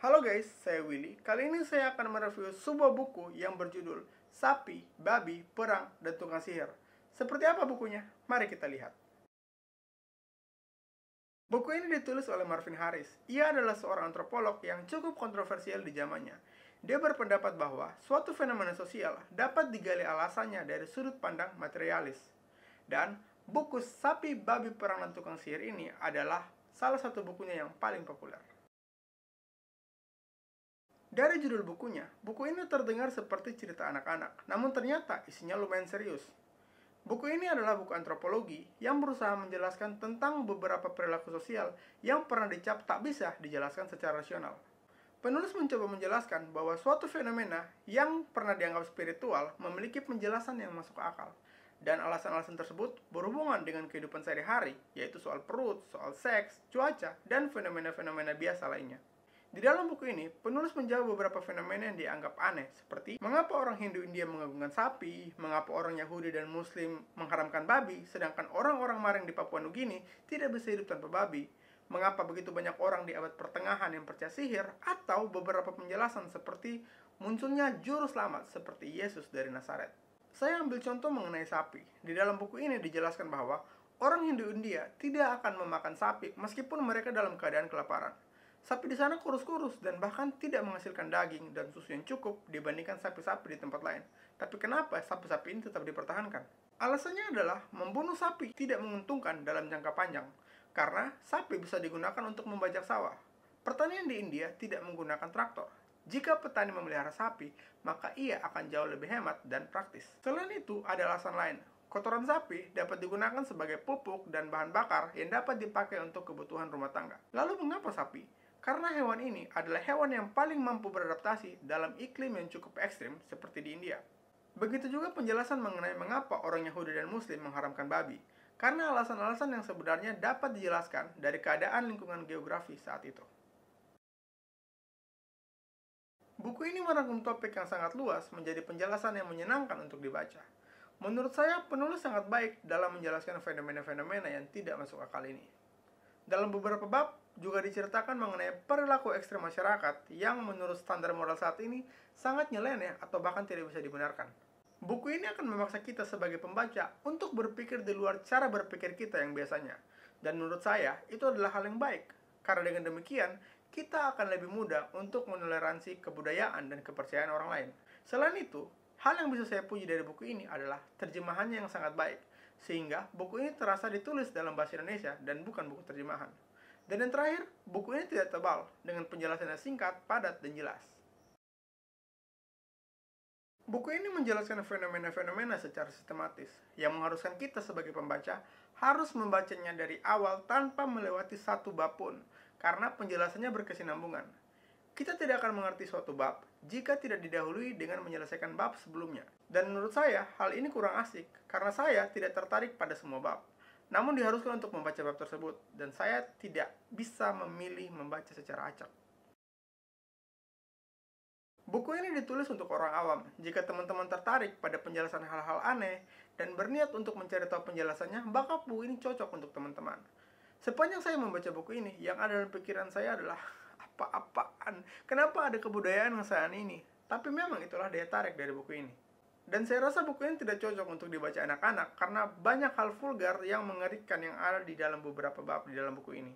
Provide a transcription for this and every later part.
Halo guys, saya Willy. Kali ini saya akan mereview sebuah buku yang berjudul Sapi, Babi, Perang, dan Tukang Sihir. Seperti apa bukunya? Mari kita lihat. Buku ini ditulis oleh Marvin Harris. Ia adalah seorang antropolog yang cukup kontroversial di zamannya. Dia berpendapat bahwa suatu fenomena sosial dapat digali alasannya dari sudut pandang materialis. Dan buku Sapi, Babi, Perang, dan Tukang Sihir ini adalah salah satu bukunya yang paling populer. Dari judul bukunya, buku ini terdengar seperti cerita anak-anak, namun ternyata isinya lumayan serius. Buku ini adalah buku antropologi yang berusaha menjelaskan tentang beberapa perilaku sosial yang pernah dicap tak bisa dijelaskan secara rasional. Penulis mencoba menjelaskan bahwa suatu fenomena yang pernah dianggap spiritual memiliki penjelasan yang masuk akal. Dan alasan-alasan tersebut berhubungan dengan kehidupan sehari-hari, yaitu soal perut, soal seks, cuaca, dan fenomena-fenomena biasa lainnya. Di dalam buku ini, penulis menjawab beberapa fenomena yang dianggap aneh, seperti mengapa orang Hindu India mengagungkan sapi, mengapa orang Yahudi dan Muslim mengharamkan babi, sedangkan orang-orang Maring di Papua Nugini tidak bisa hidup tanpa babi, mengapa begitu banyak orang di abad pertengahan yang percaya sihir, atau beberapa penjelasan seperti munculnya juru selamat seperti Yesus dari Nazaret. Saya ambil contoh mengenai sapi. Di dalam buku ini dijelaskan bahwa orang Hindu India tidak akan memakan sapi meskipun mereka dalam keadaan kelaparan. Sapi di sana kurus-kurus dan bahkan tidak menghasilkan daging dan susu yang cukup dibandingkan sapi-sapi di tempat lain. Tapi kenapa sapi-sapi ini tetap dipertahankan? Alasannya adalah membunuh sapi tidak menguntungkan dalam jangka panjang, karena sapi bisa digunakan untuk membajak sawah. Pertanian di India tidak menggunakan traktor. Jika petani memelihara sapi, maka ia akan jauh lebih hemat dan praktis. Selain itu, ada alasan lain. Kotoran sapi dapat digunakan sebagai pupuk dan bahan bakar yang dapat dipakai untuk kebutuhan rumah tangga. Lalu mengapa sapi? Karena hewan ini adalah hewan yang paling mampu beradaptasi dalam iklim yang cukup ekstrim seperti di India. Begitu juga penjelasan mengenai mengapa orang Yahudi dan Muslim mengharamkan babi, karena alasan-alasan yang sebenarnya dapat dijelaskan dari keadaan lingkungan geografi saat itu. Buku ini merangkum topik yang sangat luas menjadi penjelasan yang menyenangkan untuk dibaca. Menurut saya, penulis sangat baik dalam menjelaskan fenomena-fenomena yang tidak masuk akal ini. Dalam beberapa bab juga diceritakan mengenai perilaku ekstrem masyarakat yang menurut standar moral saat ini sangat nyeleneh atau bahkan tidak bisa dibenarkan. Buku ini akan memaksa kita sebagai pembaca untuk berpikir di luar cara berpikir kita yang biasanya. Dan menurut saya, itu adalah hal yang baik. Karena dengan demikian, kita akan lebih mudah untuk menoleransi kebudayaan dan kepercayaan orang lain. Selain itu, Hal yang bisa saya puji dari buku ini adalah terjemahannya yang sangat baik, sehingga buku ini terasa ditulis dalam bahasa Indonesia dan bukan buku terjemahan. Dan yang terakhir, buku ini tidak tebal, dengan penjelasannya singkat, padat, dan jelas. Buku ini menjelaskan fenomena-fenomena secara sistematis, yang mengharuskan kita sebagai pembaca harus membacanya dari awal tanpa melewati satu bab pun, karena penjelasannya berkesinambungan. Kita tidak akan mengerti suatu bab jika tidak didahului dengan menyelesaikan bab sebelumnya. Dan menurut saya, hal ini kurang asik karena saya tidak tertarik pada semua bab. Namun diharuskan untuk membaca bab tersebut dan saya tidak bisa memilih membaca secara acak. Buku ini ditulis untuk orang awam. Jika teman-teman tertarik pada penjelasan hal-hal aneh dan berniat untuk mencari tahu penjelasannya, maka buku ini cocok untuk teman-teman. Sepanjang saya membaca buku ini, yang ada dalam pikiran saya adalah apa-apaan. Kenapa ada kebudayaan ngesahan ini? Tapi memang itulah daya tarik dari buku ini. Dan saya rasa buku ini tidak cocok untuk dibaca anak-anak karena banyak hal vulgar yang mengerikan yang ada di dalam beberapa bab di dalam buku ini.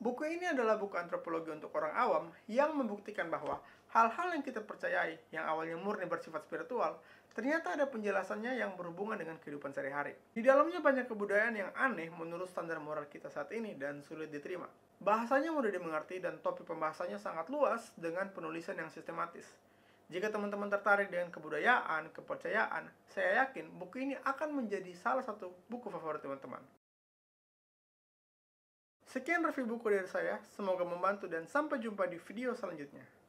Buku ini adalah buku antropologi untuk orang awam yang membuktikan bahwa hal-hal yang kita percayai yang awalnya murni bersifat spiritual, ternyata ada penjelasannya yang berhubungan dengan kehidupan sehari-hari. Di dalamnya banyak kebudayaan yang aneh menurut standar moral kita saat ini dan sulit diterima. Bahasanya mudah dimengerti dan topik pembahasannya sangat luas dengan penulisan yang sistematis. Jika teman-teman tertarik dengan kebudayaan, kepercayaan, saya yakin buku ini akan menjadi salah satu buku favorit teman-teman. Sekian review buku dari saya, semoga membantu dan sampai jumpa di video selanjutnya.